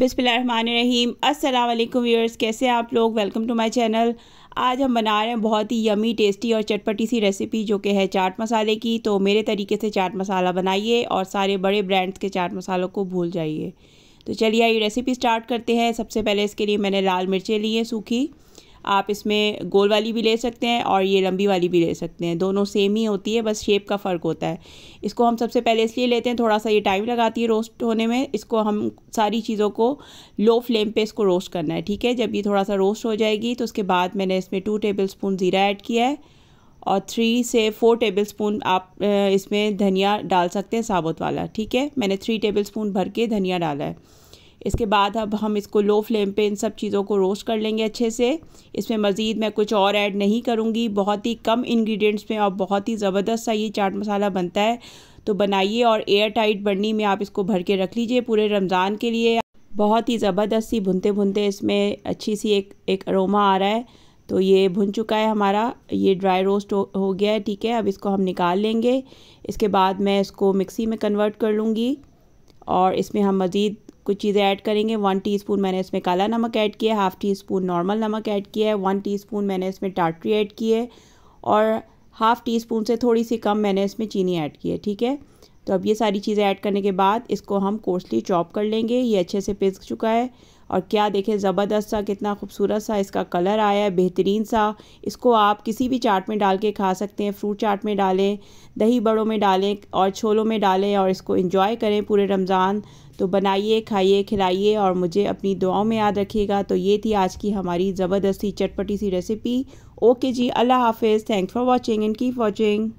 बिसमीम अल्लाम व्यूअर्स कैसे आप लोग वेलकम टू माय चैनल आज हम बना रहे हैं बहुत ही यमी टेस्टी और चटपटी सी रेसिपी जो कि है चाट मसाले की तो मेरे तरीके से चाट मसाला बनाइए और सारे बड़े ब्रांड्स के चाट मसालों को भूल जाइए तो चलिए आइए रेसिपी स्टार्ट करते हैं सबसे पहले इसके लिए मैंने लाल मिर्चें ली हैं सूखी आप इसमें गोल वाली भी ले सकते हैं और ये लंबी वाली भी ले सकते हैं दोनों सेम ही होती है बस शेप का फ़र्क होता है इसको हम सबसे पहले इसलिए लेते हैं थोड़ा सा ये टाइम लगाती है रोस्ट होने में इसको हम सारी चीज़ों को लो फ्लेम पे इसको रोस्ट करना है ठीक है जब ये थोड़ा सा रोस्ट हो जाएगी तो उसके बाद मैंने इसमें टू टेबल स्पून ज़ीरा ऐड किया है और थ्री से फोर टेबल स्पून आप इसमें धनिया डाल सकते हैं साबुत वाला ठीक है मैंने थ्री टेबल स्पून भर के धनिया डाला है इसके बाद अब हम इसको लो फ्लेम पे इन सब चीज़ों को रोस्ट कर लेंगे अच्छे से इसमें मज़ीद मैं कुछ और ऐड नहीं करूँगी बहुत ही कम इंग्रेडिएंट्स में और बहुत ही ज़बरदस्त सा ये चाट मसाला बनता है तो बनाइए और एयर टाइट बर्नी में आप इसको भर के रख लीजिए पूरे रमज़ान के लिए बहुत ही ज़बरदस्त सी भुनते भुनते इसमें अच्छी सी एक एक अरोमा आ रहा है तो ये भुन चुका है हमारा ये ड्राई रोस्ट हो, हो गया है ठीक है अब इसको हम निकाल लेंगे इसके बाद मैं इसको मिक्सी में कन्वर्ट कर लूँगी और इसमें हम मज़ीद कुछ चीज़ें ऐड करेंगे वन टीस्पून मैंने इसमें काला नमक ऐड किया हाफ़ टी स्पून नॉर्मल नमक ऐड किया है वन टी मैंने इसमें टाटरी ऐड की है और हाफ़ टी स्पून से थोड़ी सी कम मैंने इसमें चीनी ऐड की है ठीक है तो अब ये सारी चीज़ें ऐड करने के बाद इसको हम कोर्सली चॉप कर लेंगे ये अच्छे से पिस चुका है और क्या देखें ज़बरदस्त सा कितना खूबसूरत सा इसका कलर आया है बेहतरीन सा इसको आप किसी भी चाट में डाल के खा सकते हैं फ्रूट चाट में डालें दही बड़ों में डालें और छोलों में डालें और इसको इंजॉय करें पूरे रमज़ान तो बनाइए खाइए खिलाइए और मुझे अपनी दुआओं में याद रखिएगा तो ये थी आज की हमारी ज़बरदस्ती चटपटी सी रेसिपी ओके जी अल्लाह हाफिज़ thank for watching and keep watching